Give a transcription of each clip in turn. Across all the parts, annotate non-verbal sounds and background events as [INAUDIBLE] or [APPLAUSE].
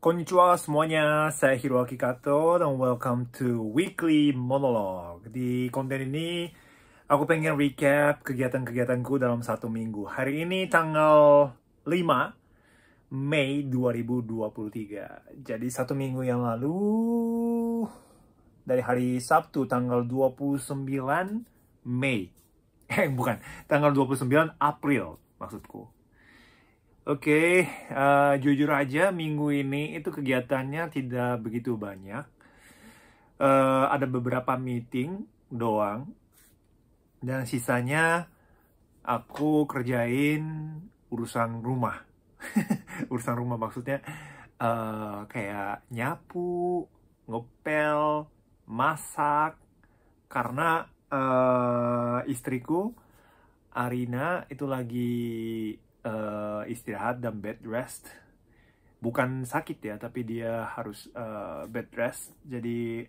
Konnichiwa semuanya, saya Hiroaki Kato dan welcome to Weekly Monologue. Di konten ini, aku pengen recap kegiatan-kegiatanku dalam satu minggu. Hari ini tanggal 5 Mei 2023. Jadi satu minggu yang lalu, dari hari Sabtu tanggal 29 Mei. [LAUGHS] Eh bukan, tanggal 29 April maksudku. Oke, okay, uh, eh, jujur aja minggu ini itu kegiatannya tidak begitu banyak. Uh, ada beberapa meeting doang, dan sisanya aku kerjain urusan rumah. [LAUGHS] urusan rumah maksudnya uh, kayak nyapu, ngepel, masak, karena uh, istriku Arina itu lagi uh, istirahat dan bed rest bukan sakit ya tapi dia harus uh, bed rest jadi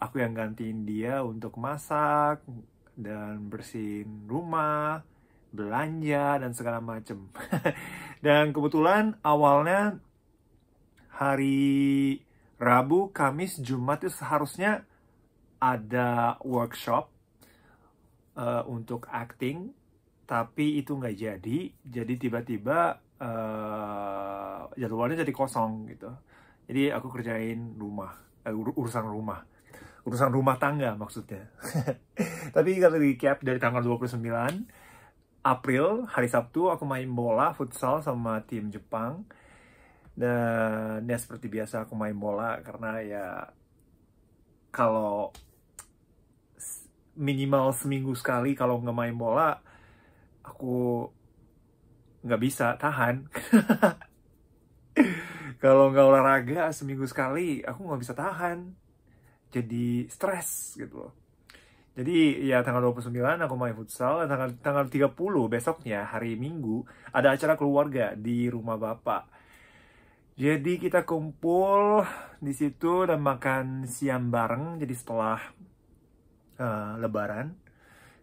aku yang gantiin dia untuk masak dan bersihin rumah belanja dan segala macem [LAUGHS] dan kebetulan awalnya hari Rabu Kamis Jumat itu seharusnya ada workshop uh, untuk acting tapi itu nggak jadi jadi tiba-tiba uh, jadwalnya jadi kosong gitu jadi aku kerjain rumah uh, urusan rumah urusan rumah tangga maksudnya [LAUGHS] tapi kalau recap dari tanggal 29 April hari Sabtu aku main bola futsal sama tim Jepang dan ya seperti biasa aku main bola karena ya kalau minimal seminggu sekali kalau nggak main bola aku nggak bisa tahan [LAUGHS] kalau nggak olahraga seminggu sekali aku nggak bisa tahan jadi stres gitu loh jadi ya tanggal 29 aku main futsal, tanggal, tanggal 30 besoknya hari Minggu ada acara keluarga di rumah bapak. Jadi kita kumpul di situ dan makan siang bareng. Jadi setelah uh, lebaran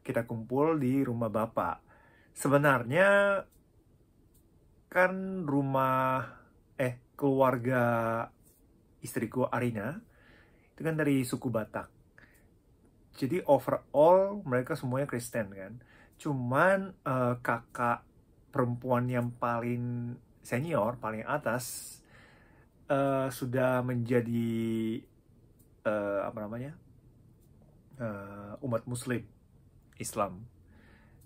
kita kumpul di rumah bapak sebenarnya kan rumah eh keluarga istriku Arina itu kan dari suku Batak. Jadi overall mereka semuanya Kristen kan. Cuman uh, kakak perempuan yang paling senior, paling atas uh, sudah menjadi uh, apa namanya? Uh, umat muslim Islam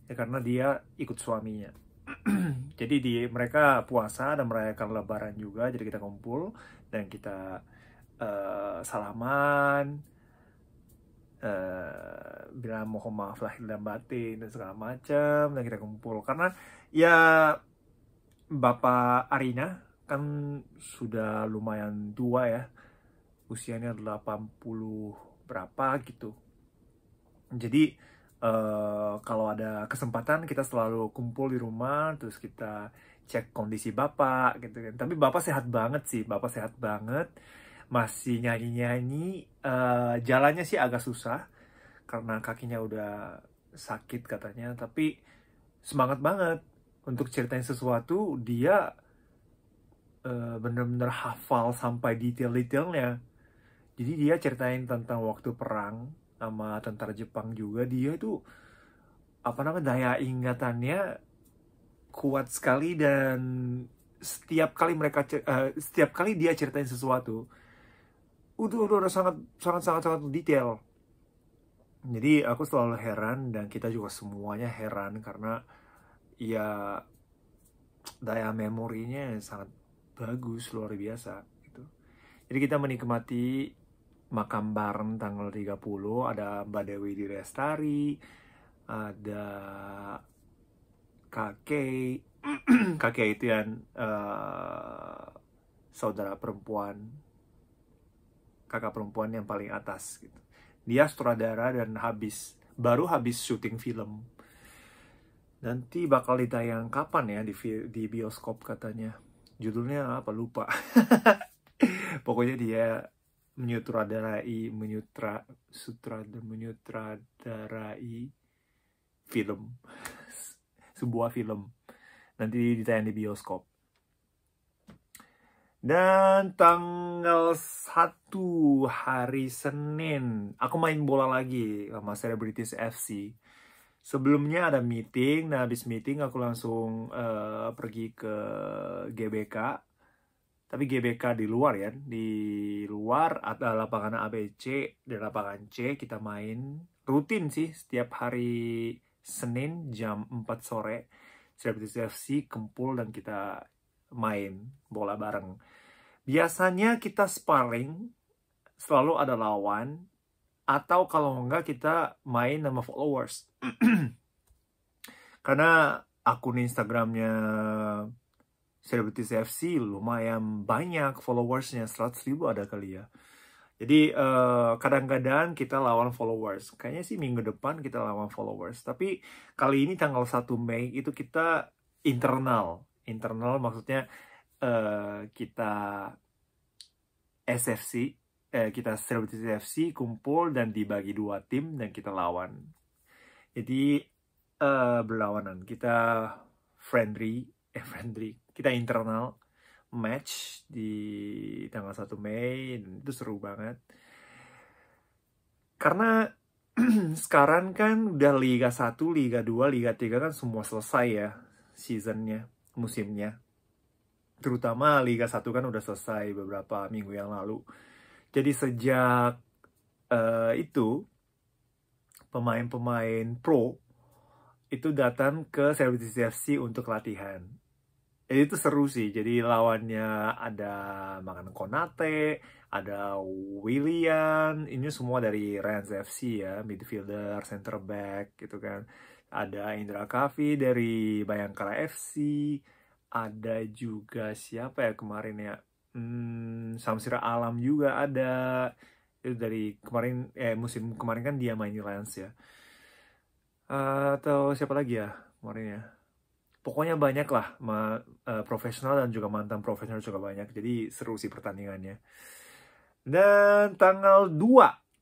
ya karena dia ikut suaminya [CLEARS THROAT] jadi di mereka puasa dan merayakan lebaran juga jadi kita kumpul dan kita uh, salaman uh, bilang mohon maaf lahir dan batin dan segala macam dan kita kumpul karena ya bapak Arina kan sudah lumayan tua ya usianya 80 berapa gitu jadi uh, kalau ada kesempatan kita selalu kumpul di rumah terus kita cek kondisi bapak gitu kan tapi bapak sehat banget sih bapak sehat banget masih nyanyi nyanyi uh, eh, jalannya sih agak susah karena kakinya udah sakit katanya tapi semangat banget untuk ceritain sesuatu dia eh, bener bener uh, hafal sampai detail-detailnya jadi dia ceritain tentang waktu perang sama tentara Jepang juga dia itu apa namanya daya ingatannya kuat sekali dan setiap kali mereka uh, setiap kali dia ceritain sesuatu udah udah, udah sangat sangat sangat sangat detail jadi aku selalu heran dan kita juga semuanya heran karena ya daya memorinya sangat bagus luar biasa gitu jadi kita menikmati makam bareng tanggal 30 ada Mbak Dewi di Restari, ada kakek, [CLEARS THROAT] kakek itu yang uh, saudara perempuan, kakak perempuan yang paling atas gitu. Dia sutradara dan habis baru habis syuting film. Nanti bakal ditayang kapan ya di, di bioskop katanya. Judulnya apa lupa. [LAUGHS] Pokoknya dia menyutradarai menyutra sutrada menyutradarai film [LAUGHS] sebuah film nanti ditayang di bioskop dan tanggal satu hari Senin aku main bola lagi sama Celebrities FC sebelumnya ada meeting nah habis meeting aku langsung uh, pergi ke GBK tapi GBK di luar ya di luar ada lapangan ABC Di lapangan C kita main rutin sih setiap hari Senin jam 4 sore Selebritis FC kempul dan kita main bola bareng biasanya kita sparring selalu ada lawan atau kalau enggak kita main sama followers [CLEARS THROAT] karena akun Instagramnya selebritis FC lumayan banyak followersnya 100 ribu ada kali ya jadi eh, kadang-kadang uh, kita lawan followers. Kayaknya sih minggu depan kita lawan followers. Tapi kali ini tanggal 1 Mei itu kita internal. Internal maksudnya uh, kita SFC, uh, eh, kita Celebrity FC kumpul dan dibagi dua tim dan kita lawan. Jadi uh, berlawanan. Kita friendly, eh friendly, kita internal match di tanggal 1 Mei dan itu seru banget. Karena [CLEARS THROAT] sekarang kan udah Liga 1, Liga 2, Liga 3 kan semua selesai ya seasonnya, musimnya. Terutama Liga 1 kan udah selesai beberapa minggu yang lalu. Jadi sejak uh, itu pemain-pemain pro itu datang ke Service FC untuk latihan jadi itu seru sih. Jadi lawannya ada Makan Konate, ada William. ini semua dari Rans FC ya, midfielder, center back gitu kan. Ada Indra Kavi dari Bayangkara FC, ada juga siapa ya kemarin ya? Hmm, Samsir Alam juga ada. Itu dari kemarin eh musim kemarin kan dia main Rans ya. Uh, atau siapa lagi ya kemarin ya? pokoknya banyak lah ma, uh, profesional dan juga mantan profesional juga banyak jadi seru sih pertandingannya dan tanggal 2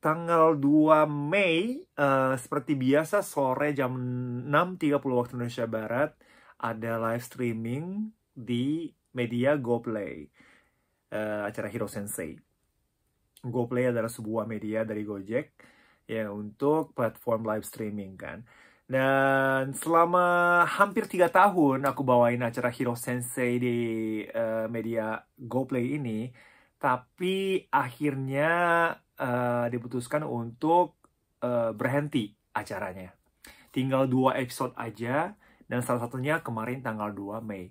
tanggal 2 Mei uh, seperti biasa sore jam 6.30 waktu Indonesia Barat ada live streaming di media GoPlay uh, acara Hero Sensei GoPlay adalah sebuah media dari Gojek ya untuk platform live streaming kan dan selama hampir tiga tahun aku bawain acara Hero Sensei di uh, media GoPlay ini, tapi akhirnya uh, diputuskan untuk uh, berhenti acaranya. Tinggal dua episode aja, dan salah satunya kemarin tanggal 2 Mei.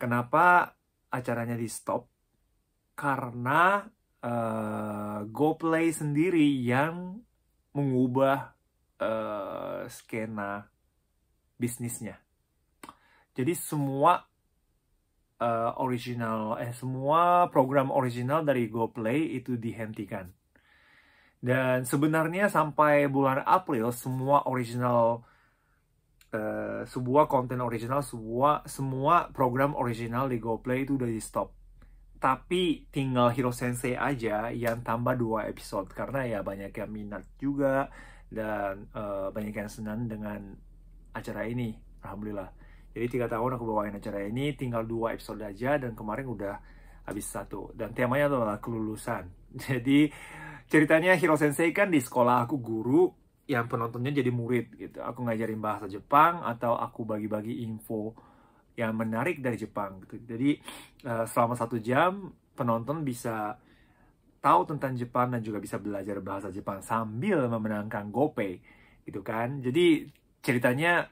Kenapa acaranya di stop? Karena uh, GoPlay sendiri yang mengubah uh, skena bisnisnya. Jadi semua uh, original eh semua program original dari GoPlay itu dihentikan. Dan sebenarnya sampai bulan April semua original uh, sebuah konten original semua semua program original di GoPlay itu udah di stop. Tapi tinggal Hero Sensei aja yang tambah dua episode karena ya banyak yang minat juga dan uh, eh, banyak yang senang dengan acara ini alhamdulillah jadi tiga tahun aku bawain acara ini tinggal dua episode aja dan kemarin udah habis satu dan temanya adalah kelulusan [LAUGHS] jadi ceritanya Hiro Sensei kan di sekolah aku guru yang penontonnya jadi murid gitu aku ngajarin bahasa Jepang atau aku bagi-bagi info yang menarik dari Jepang gitu jadi uh, selama satu jam penonton bisa tahu tentang Jepang dan juga bisa belajar bahasa Jepang sambil memenangkan GoPay gitu kan. Jadi ceritanya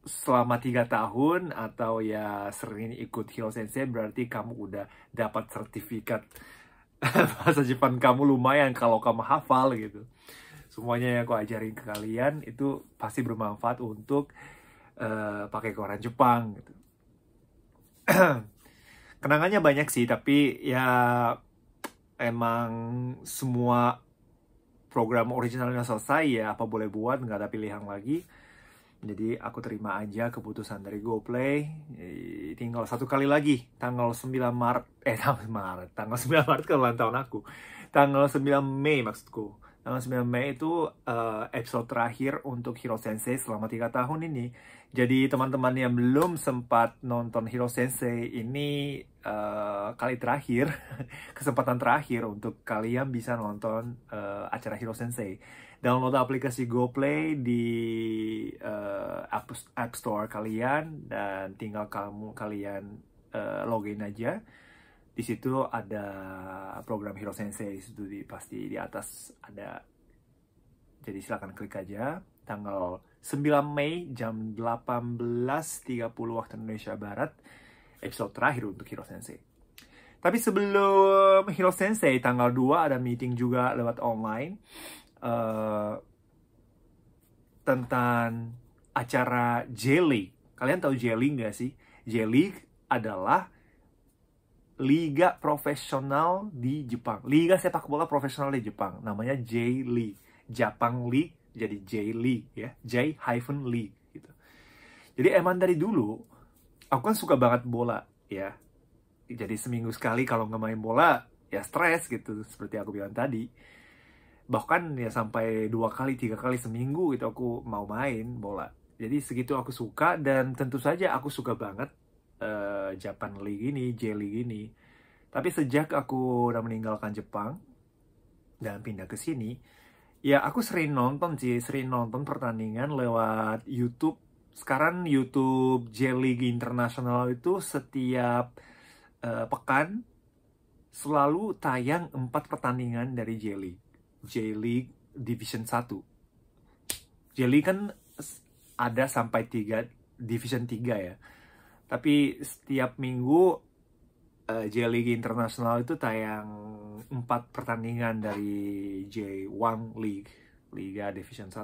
selama tiga tahun atau ya sering ikut Hiro Sensei berarti kamu udah dapat sertifikat [LAUGHS] bahasa Jepang kamu lumayan kalau kamu hafal gitu. Semuanya yang aku ajarin ke kalian itu pasti bermanfaat untuk uh, pakai koran Jepang gitu. [CLEARS THROAT] Kenangannya banyak sih tapi ya emang semua program originalnya selesai ya apa boleh buat nggak ada pilihan lagi jadi aku terima aja keputusan dari GoPlay eh, tinggal satu kali lagi tanggal 9 eh, [LAUGHS] Maret eh tanggal Maret tanggal 9 Maret ke ulang tahun aku tanggal 9 Mei maksudku tanggal 9 Mei itu uh, episode terakhir untuk Hero Sensei selama 3 tahun ini. Jadi teman-teman yang belum sempat nonton Hero Sensei ini uh, kali terakhir, [LAUGHS] kesempatan terakhir untuk kalian bisa nonton uh, acara Hero Sensei. Download aplikasi GoPlay di uh, App, Store kalian dan tinggal kamu kalian uh, login aja di situ ada program Hero Sensei itu di, pasti di atas ada jadi silahkan klik aja tanggal 9 Mei jam 18.30 waktu Indonesia Barat episode terakhir untuk Hero Sensei tapi sebelum Hero Sensei tanggal 2 ada meeting juga lewat online uh, tentang acara Jelly kalian tahu Jelly nggak sih Jelly adalah liga profesional di Jepang. Liga sepak bola profesional di Jepang. Namanya J League. Jepang League jadi J League ya. J hyphen League gitu. Jadi emang dari dulu aku kan suka banget bola ya. Jadi seminggu sekali kalau nggak main bola ya stres gitu seperti aku bilang tadi. Bahkan ya sampai dua kali tiga kali seminggu gitu aku mau main bola. Jadi segitu aku suka dan tentu saja aku suka banget Eh, Japan League ini, J League ini. Tapi sejak aku udah meninggalkan Jepang dan pindah ke sini, ya aku sering nonton sih, sering nonton pertandingan lewat YouTube. Sekarang YouTube J League International itu setiap uh, pekan selalu tayang 4 pertandingan dari J League. J League Division 1. J League kan ada sampai 3 Division 3 ya tapi setiap minggu uh, J League Internasional itu tayang empat pertandingan dari J1 League Liga Division 1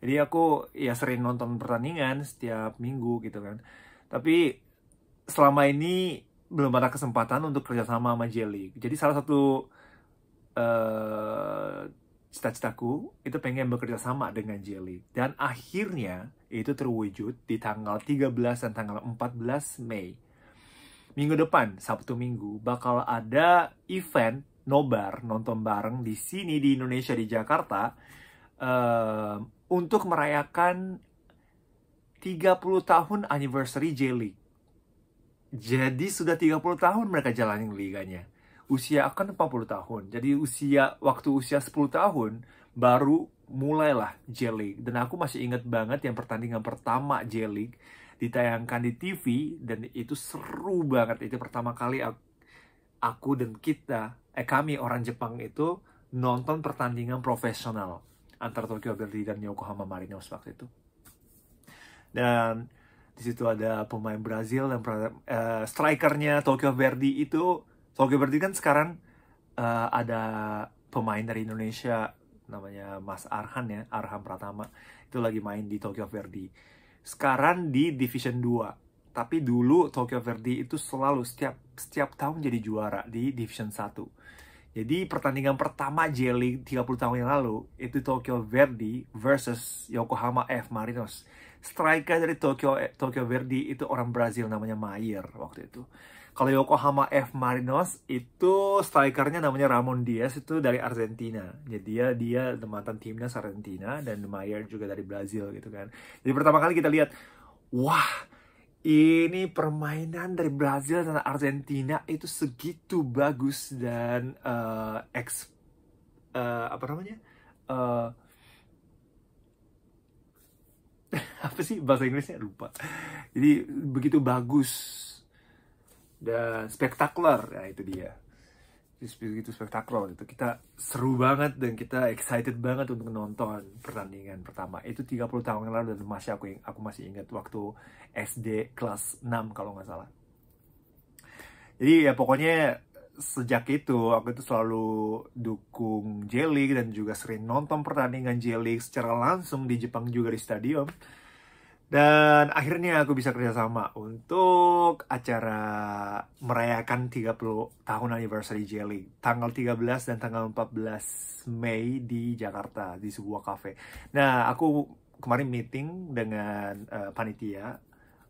jadi aku ya sering nonton pertandingan setiap minggu gitu kan tapi selama ini belum ada kesempatan untuk kerjasama sama J League jadi salah satu uh, cita-citaku itu pengen bekerja sama dengan J League dan akhirnya itu terwujud di tanggal 13 dan tanggal 14 Mei. Minggu depan, Sabtu Minggu, bakal ada event nobar nonton bareng di sini di Indonesia di Jakarta uh, untuk merayakan 30 tahun anniversary J League. Jadi sudah 30 tahun mereka jalanin liganya. Usia akan 40 tahun. Jadi usia waktu usia 10 tahun baru mulailah J League dan aku masih ingat banget yang pertandingan pertama J League ditayangkan di TV dan itu seru banget itu pertama kali aku, aku dan kita eh kami orang Jepang itu nonton pertandingan profesional antara Tokyo Verde dan Yokohama Marinos waktu itu dan di situ ada pemain Brazil dan uh, strikernya Tokyo Verdy itu Tokyo Verdy kan sekarang uh, ada pemain dari Indonesia namanya Mas Arhan ya, Arham Pratama. Itu lagi main di Tokyo Verdy. Sekarang di Division 2. Tapi dulu Tokyo Verdy itu selalu setiap setiap tahun jadi juara di Division 1. Jadi pertandingan pertama J League 30 tahun yang lalu itu Tokyo Verdy versus Yokohama F Marinos. Striker dari Tokyo Tokyo Verdy itu orang Brazil namanya Maier waktu itu. Kalau Yokohama F Marinos itu strikernya namanya Ramon Diaz itu dari Argentina. Jadi ya, dia dia mantan timnas Argentina dan De Mayer juga dari Brazil gitu kan. Jadi pertama kali kita lihat, wah ini permainan dari Brazil dan Argentina itu segitu bagus dan uh, eh, ex uh, eh, apa namanya? Uh, [LAUGHS] apa sih bahasa Inggrisnya lupa jadi begitu bagus dan spektakuler ya itu dia begitu spektakuler itu kita seru banget dan kita excited banget untuk nonton pertandingan pertama itu 30 tahun yang lalu dan masih aku aku masih ingat waktu SD kelas 6 kalau nggak salah jadi ya pokoknya sejak itu aku itu selalu dukung J League dan juga sering nonton pertandingan J League secara langsung di Jepang juga di stadion dan akhirnya aku bisa kerjasama untuk acara merayakan 30 tahun anniversary Jelly. Tanggal 13 dan tanggal 14 Mei di Jakarta, di sebuah cafe. Nah, aku kemarin meeting dengan uh, panitia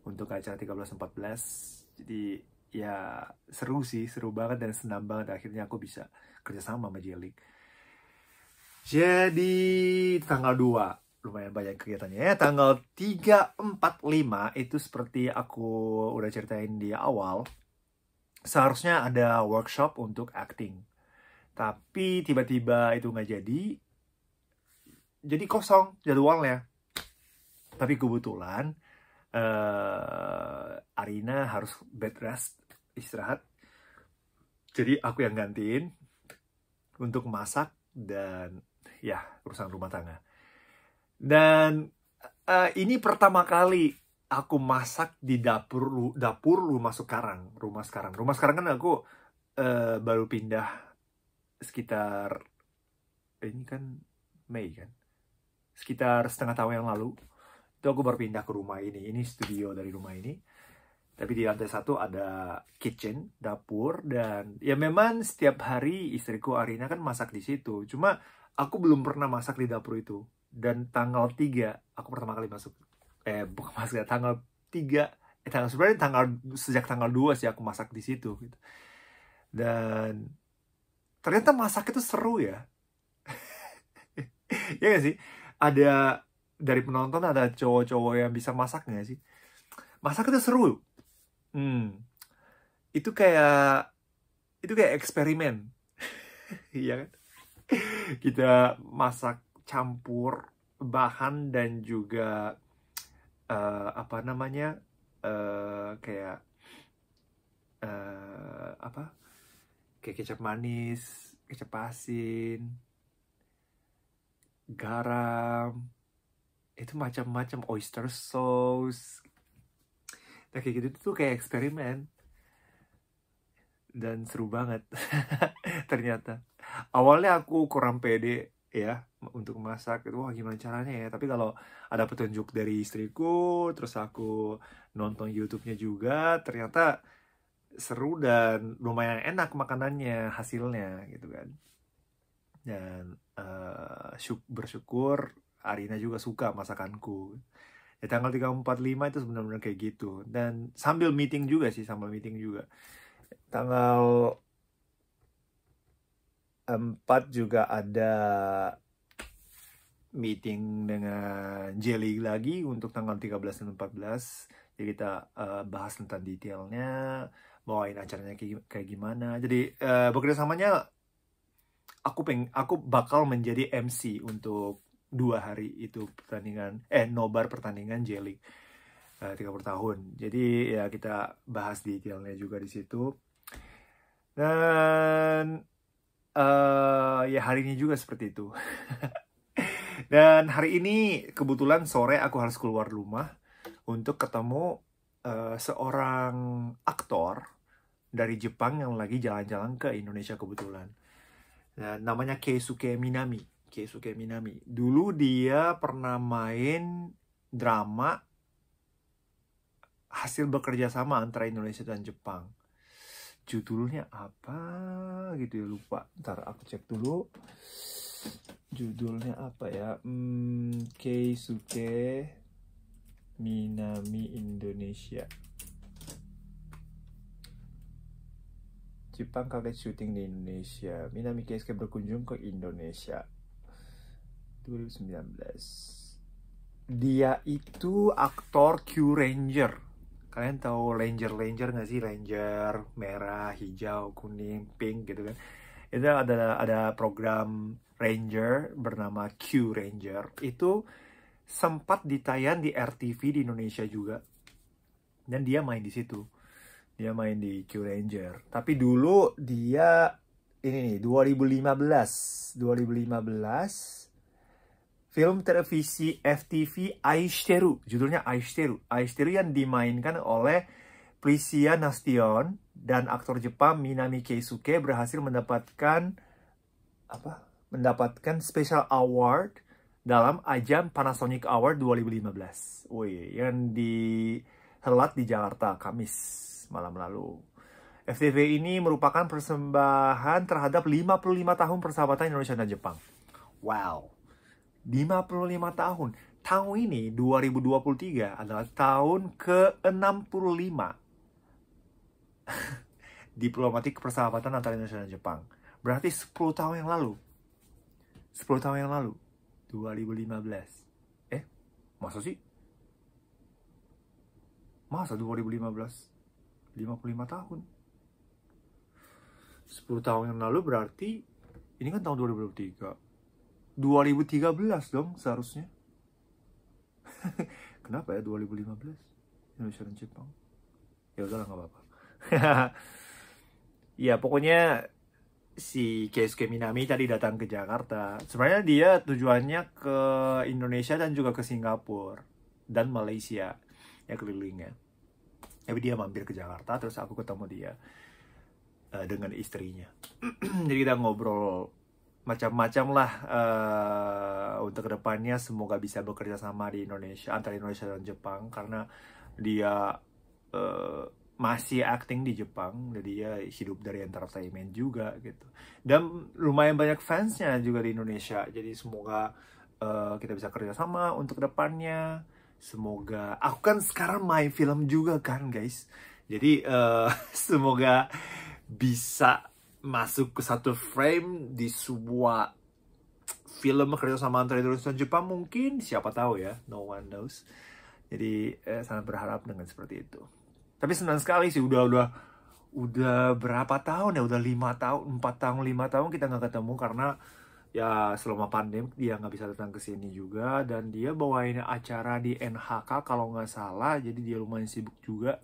untuk acara 13-14. Jadi ya seru sih, seru banget dan senang banget. Akhirnya aku bisa kerjasama sama Jelly. Jadi tanggal 2 lumayan banyak kegiatannya ya. Tanggal 3, 4, 5 itu seperti aku udah ceritain di awal. Seharusnya ada workshop untuk acting. Tapi tiba-tiba itu nggak jadi. Jadi kosong jadwalnya. Tapi kebetulan uh, Arina harus bed rest, istirahat. Jadi aku yang gantiin untuk masak dan ya urusan rumah tangga dan uh, ini pertama kali aku masak di dapur lu, dapur rumah sekarang, rumah sekarang. Rumah sekarang kan aku uh, baru pindah sekitar ini kan Mei kan. Sekitar setengah tahun yang lalu itu aku baru pindah ke rumah ini. Ini studio dari rumah ini. Tapi di lantai satu ada kitchen, dapur dan ya memang setiap hari istriku Arina kan masak di situ. Cuma aku belum pernah masak di dapur itu dan tanggal 3 aku pertama kali masuk eh bukan masuk ya, tanggal 3 eh tanggal sebenarnya tanggal sejak tanggal 2 sih aku masak di situ gitu. Dan ternyata masak itu seru ya. [LAUGHS] ya gak sih? Ada dari penonton ada cowok-cowok yang bisa masak gak sih? Masak itu seru. Hmm. Itu kayak itu kayak eksperimen. [LAUGHS] Iya kan? Kita masak campur bahan dan juga uh, apa namanya uh, kayak uh, apa kayak kecap manis kecap asin garam itu macam-macam oyster sauce nah, kayak gitu tuh kayak eksperimen dan seru banget [LAUGHS] ternyata awalnya aku kurang pede ya untuk masak itu wah gimana caranya ya tapi kalau ada petunjuk dari istriku terus aku nonton YouTube-nya juga ternyata seru dan lumayan enak makanannya hasilnya gitu kan dan uh, bersyukur Arina juga suka masakanku ya tanggal lima itu sebenarnya kayak gitu dan sambil meeting juga sih sambil meeting juga tanggal empat juga ada meeting dengan Jelly lagi untuk tanggal 13 dan 14 jadi kita uh, bahas tentang detailnya bawain acaranya kayak, gimana jadi uh, eh, bekerja samanya aku peng aku bakal menjadi MC untuk dua hari itu pertandingan eh nobar pertandingan Jelly eh, uh, 30 tahun jadi ya kita bahas detailnya juga di situ dan uh, ya hari ini juga seperti itu. [LAUGHS] Dan hari ini kebetulan sore aku harus keluar rumah untuk ketemu uh, seorang aktor dari Jepang yang lagi jalan-jalan ke Indonesia kebetulan. Nah, namanya Keisuke Minami. Keisuke Minami. Dulu dia pernah main drama hasil bekerja sama antara Indonesia dan Jepang judulnya apa gitu ya lupa ntar aku cek dulu judulnya apa ya hmm, Keisuke Minami Indonesia Jepang kaget syuting di Indonesia Minami Keisuke berkunjung ke Indonesia 2019 dia itu aktor Q Ranger kalian tahu ranger ranger nggak sih ranger merah hijau kuning pink gitu kan itu ada ada program ranger bernama Q Ranger itu sempat ditayang di RTV di Indonesia juga dan dia main di situ dia main di Q Ranger tapi dulu dia ini nih 2015 2015 film televisi FTV Aishteru. Judulnya Aishteru. Aishteru yang dimainkan oleh Prisia Nastion dan aktor Jepang Minami Keisuke berhasil mendapatkan apa? Mendapatkan special award dalam ajang Panasonic Award 2015. Woi, yang dihelat di Jakarta Kamis malam lalu. FTV ini merupakan persembahan terhadap 55 tahun persahabatan Indonesia dan Jepang. Wow. 55 tahun. Tahun ini 2023 adalah tahun ke-65 [LAUGHS] diplomatik persahabatan antara Indonesia dan Jepang. Berarti 10 tahun yang lalu. 10 tahun yang lalu. 2015. Eh, masa sih? Masa 2015? 55 tahun. 10 tahun yang lalu berarti ini kan tahun 2023. 2013 dong seharusnya. [LAUGHS] Kenapa ya 2015? Indonesia dan Jepang. Ya udahlah nggak apa-apa. [LAUGHS] ya pokoknya si Keisuke Minami tadi datang ke Jakarta. Sebenarnya dia tujuannya ke Indonesia dan juga ke Singapura dan Malaysia ya kelilingnya. Tapi dia mampir ke Jakarta terus aku ketemu dia uh, dengan istrinya. [CLEARS THROAT] Jadi kita ngobrol macam-macam lah uh, untuk kedepannya semoga bisa bekerja sama di Indonesia antara Indonesia dan Jepang karena dia uh, masih acting di Jepang jadi dia hidup dari entertainment juga gitu dan lumayan banyak fansnya juga di Indonesia jadi semoga uh, kita bisa kerja sama untuk kedepannya semoga aku kan sekarang main film juga kan guys jadi uh, [LAUGHS] semoga bisa masuk ke satu frame di sebuah film kerja sama antara Indonesia dan Jepang mungkin siapa tahu ya no one knows jadi eh, sangat berharap dengan seperti itu tapi senang sekali sih udah udah udah berapa tahun ya udah lima tahun empat tahun lima tahun kita nggak ketemu karena ya selama pandemi dia nggak bisa datang ke sini juga dan dia bawain acara di NHK kalau nggak salah jadi dia lumayan sibuk juga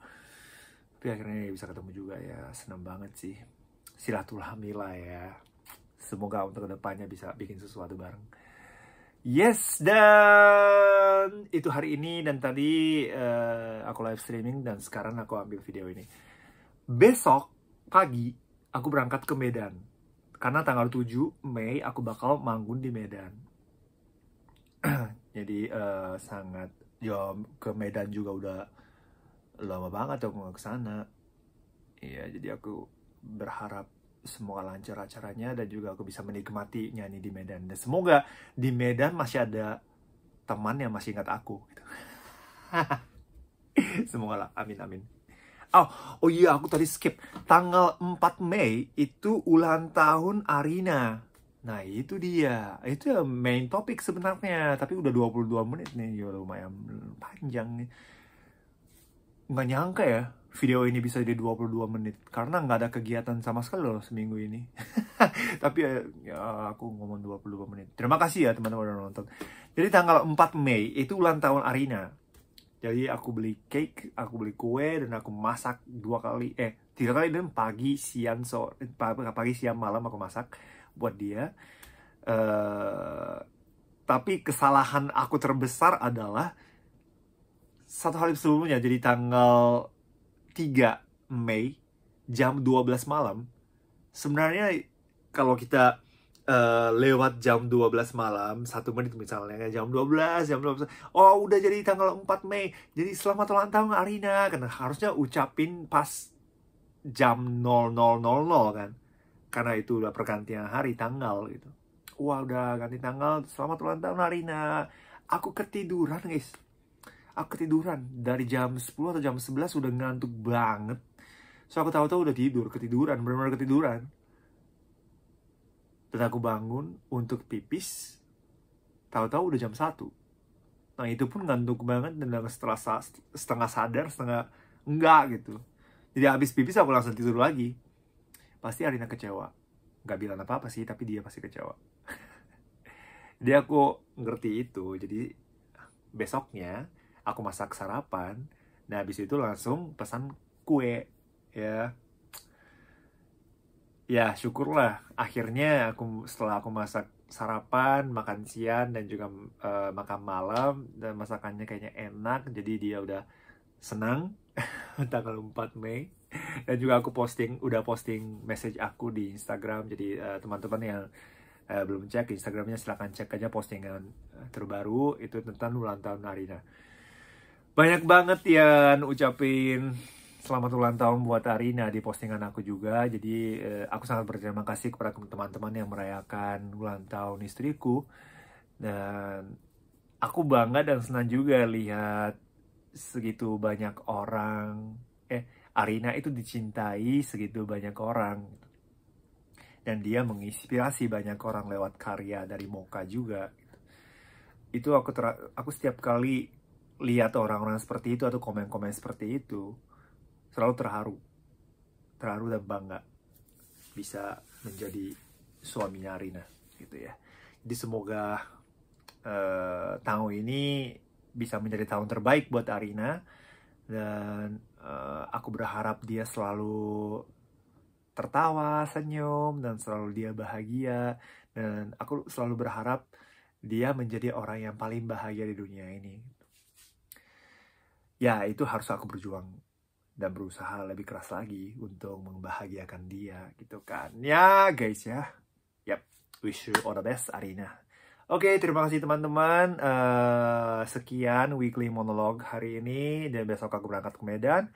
tapi akhirnya dia bisa ketemu juga ya senang banget sih silaturahmi lah ya. Semoga untuk kedepannya bisa bikin sesuatu bareng. Yes, dan itu hari ini dan tadi uh, aku live streaming dan sekarang aku ambil video ini. Besok pagi aku berangkat ke Medan. Karena tanggal 7 Mei aku bakal manggung di Medan. [CLEARS THROAT] Jadi uh, sangat ya ke Medan juga udah lama banget aku ke sana. Iya, jadi aku berharap semoga lancar acaranya dan juga aku bisa menikmati nyanyi di Medan dan semoga di Medan masih ada teman yang masih ingat aku gitu. [LAUGHS] semoga lah amin amin oh oh iya aku tadi skip tanggal 4 Mei itu ulang tahun Arina nah itu dia itu ya main topik sebenarnya tapi udah 22 menit nih ya lumayan panjang nih nggak nyangka ya video ini bisa di 22 menit karena nggak ada kegiatan sama sekali loh seminggu ini [LAUGHS] tapi eh, ya, aku ngomong 22 menit terima kasih ya teman-teman udah nonton jadi tanggal 4 Mei itu ulang tahun Arina jadi aku beli cake aku beli kue dan aku masak dua kali eh tiga kali dan pagi siang sore pagi siang malam aku masak buat dia uh, tapi kesalahan aku terbesar adalah satu hari sebelumnya jadi tanggal 3 Mei jam 12 malam sebenarnya kalau kita uh, lewat jam 12 malam satu menit misalnya jam 12 jam 12 oh udah jadi tanggal 4 Mei jadi selamat ulang tahun Arina karena harusnya ucapin pas jam 0000 kan karena itu udah pergantian hari tanggal gitu wah udah ganti tanggal selamat ulang tahun Arina aku ketiduran guys aku ketiduran dari jam 10 atau jam 11 udah ngantuk banget so aku tahu-tahu udah tidur ketiduran benar-benar ketiduran dan aku bangun untuk pipis tahu-tahu udah jam satu nah itu pun ngantuk banget dan setelah setengah sadar setengah enggak gitu jadi abis pipis aku langsung tidur lagi pasti Arina kecewa nggak bilang apa-apa sih tapi dia pasti kecewa [LAUGHS] dia aku ngerti itu jadi besoknya aku masak sarapan nah habis itu langsung pesan kue ya ya syukurlah akhirnya aku setelah aku masak sarapan makan siang dan juga uh, makan malam dan masakannya kayaknya enak jadi dia udah senang [LAUGHS] tanggal 4 Mei dan juga aku posting udah posting message aku di Instagram jadi eh, teman-teman uh, yang uh, belum cek Instagramnya silahkan cek aja postingan terbaru itu tentang ulang tahun Arina banyak banget yang ucapin selamat ulang tahun buat Arina di postingan aku juga. Jadi eh, aku sangat berterima kasih kepada teman-teman yang merayakan ulang tahun istriku. Dan aku bangga dan senang juga lihat segitu banyak orang eh Arina itu dicintai segitu banyak orang dan dia menginspirasi banyak orang lewat karya dari Moka juga itu aku ter aku setiap kali lihat orang-orang seperti itu atau komen-komen seperti itu selalu terharu terharu dan bangga bisa menjadi suaminya Rina gitu ya jadi semoga uh, tahun ini bisa menjadi tahun terbaik buat Arina dan uh, aku berharap dia selalu tertawa senyum dan selalu dia bahagia dan aku selalu berharap dia menjadi orang yang paling bahagia di dunia ini ya itu harus aku berjuang dan berusaha lebih keras lagi untuk membahagiakan dia gitu kan ya guys ya yep wish you all the best Arina Oke, okay, terima kasih teman-teman. Uh, sekian weekly monolog hari ini dan besok aku berangkat ke Medan.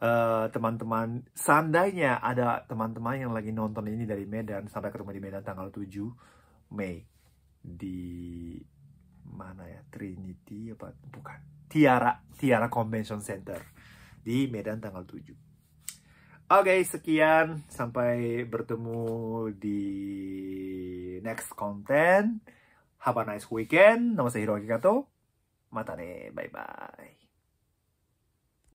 Eh, teman-teman, uh, seandainya ada teman-teman yang lagi nonton ini dari Medan, sampai ketemu di Medan tanggal 7 Mei di mana ya Trinity apa bukan Tiara Tiara Convention Center di Medan tanggal 7. Oke, okay, sekian sampai bertemu di next content. Have a nice weekend. Nama saya Hiroaki Kato. Mata ne. Bye bye.